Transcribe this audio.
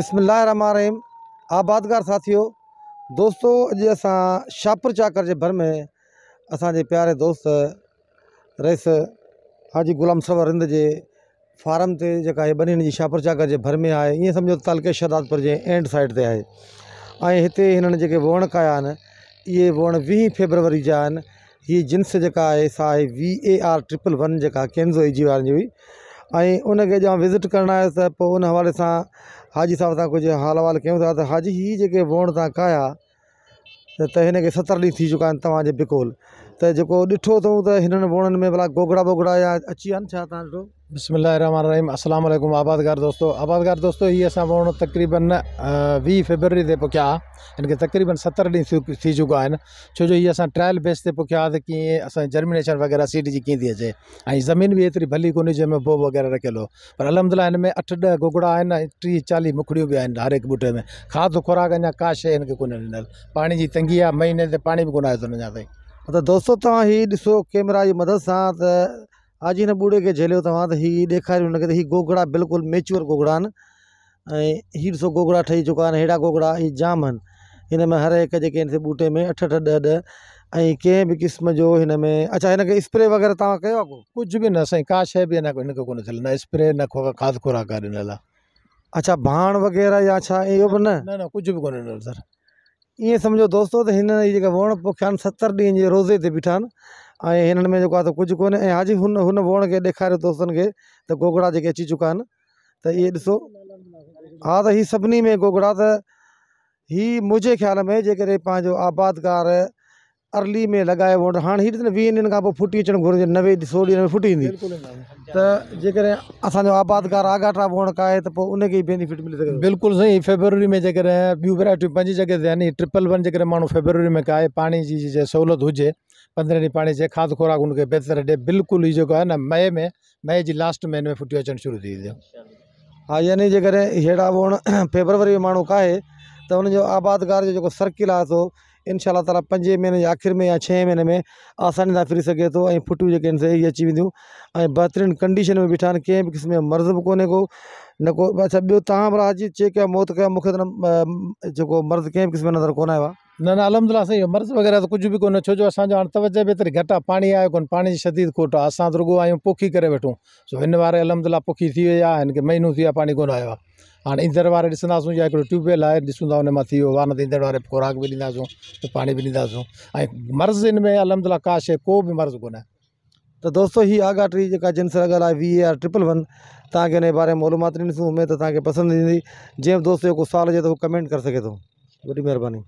रहीम आबादगार साथियों दोस्तों अज अस शाहपुर चाकर के भर में असांजे प्यारे दोस्त रईस हाजी गुलाम सवर रिंद के फार्म से जो आहे ॿनी हिन जी शाहपुर भर में आहे ईअं समझो तलके शदादपुर के एंड साइड से आहे इतने इन्होंने हिननि वण कया ये वण वीह फेबरवरी जा ये जिन्स जी सा V A R triple one जेका केंज़ो जी हुई उन विज़िट करना है पोइ उन हवाले से हाजी साहब से कुछ हाल अहिवाल क्यों था तो हाजी ही जो वोण तक खाया तो हिनखे सत्तर ॾींहं थी चुका आहिनि बिकोल तो जो दिठो अथऊं त हिननि में भला गोगड़ा बोगड़ा या अची विया बसमीम अल्लाम आबादगार दोस्तों आबादगार दोस्तों ये असां वण तक़रीबन वीह फेबररी ते पोइ यानी तक़रीबन सत्तर ॾींहं थी चुका आहिनि छो जो हीअ असां ट्रायल बेस से पोखिया कि कीअं जर्मिनेशन वग़ैरह सीड की कीअं थी अचे ज़मीन भी एतरी भली को जैमें बो वग़ैरह रखियल हो पर अलहमदिल्ला हिन अठ ॾह गोगड़ा आहिनि ऐं टीह चालीह मुखड़ियूं हर एक बूटे में खाद खुराक अं का शइ हिन खे कोन्हे ॾिनल पाणी तंगी आ महीने ते पाणी बि कोन आयो अथनि अञा ताईं त दोस्तो कैमरा जी मदद सां ಆಜಿನ ಬೂಡೆಗೆ झेलियो तव्हां त तो ॾेखारियो हुनखे त हीअ गोगड़ा बिल्कुल मेच्योर गोगड़ा आहिनि ऐं गोगड़ा ठही चुका अड़ा गोगड़ा हीअ जाम इन में हर एक जेके बूटे में अठ अठ दह दह कें भी क़िस्म जो हिन में अच्छा इनके स्प्रे वग़ैरह तुम कयो आहे को कुझु बि न सही का शे भी अञा हिनखे को न स्प्रे न खाद खुराक ॾिनल आहे अच्छा भाण वग़ैरह या छा यो भी न न कुझु कुछ भी को सर ये समझो दोस्तों तो इन जेका वण पोखिया सत्तर सतरि रोज़े से बीठा इन में जो आ कुछ को हाजी उन वण के दिखारे दोस्तों के तो गोगड़ा जो अची चुका तो ये दिसो हाँ तो हि सभी में गोगड़ा तो हि मुझे ख्याल में जो आबादगार अर्ली में लगाए वो हाँ ही ॾिस दिन ॾींहंनि फुटी अच्छा घुर्ज नवे सौ दिन में फुटी ईंदी तो जेकॾहिं असांजो आबादगार आगाटा बोण का है तो उनके बेनिफिट मिली बिल्कुल सही फेबररी में जेकॾहिं बी वैराइटियूं पंहिंजी जगह से यानी ट्रिपल वन जेकॾहिं मूल फेबररी में कहे पानी की सहूलत हुए पंद्रह पंद्रहं पानी से खाद खुराक उनके बेहतर दे बिल्कुल ही जो है न मई में मई की लास्ट महीने में फुटी अच्छा शुरू थी हाँ यानी जैसे अड़ा बोण फेबरवरी में का है तो हुनजो आबादगार जो सर्किल आ सो इनशाला तला पंज महीने या आख़िर में या छह महीने में आसानी से फिरी सके तो फुटू फुटियूं जेके से इहे अची वेंदियूं बेहतरीन कंडीशन में बीठा कें भी क़िस्म जो मर्ज़ भी कोन्हे को न को अच्छा बो तव्हां भला चेक या मौत क्या मुख्य त न जेको मर्ज़ु क़िस्म नज़र को आयो न न अलहमदिल्ला सही मर्ज़ वग़ैरह तो कुछ भी को छो जो असांजो तो हाणे तवजह बि घट घटि आहे पाणी आयो कोन पाणी शदीद खोट आ असा तो रुगो आयो पोखी कर वेठूं सो इन बारे अलहमदिल्ला पोखी थी वई आहे महीनो थी पानी को आया हाँ इंदर वे हाणे या ट्यूबवेल है ऐसा था हुन थी वियो इंदर वे ख़ुराक भी ॾींदासूं तो पानी भी ॾींदासूं मर्ज़ हिन में अलहमदिल्ला का शे को भी मर्ज़ को तो दोस्तों हीअ आगा टी जिन सां लगल है वी आर ट्रिपल वन तक इन बारे में मालूमात दिन उम्मीद तक पसंद इंदी जो दोस्त को सवाल हो त कमेंट कर सके तो वॾी मेहरबानी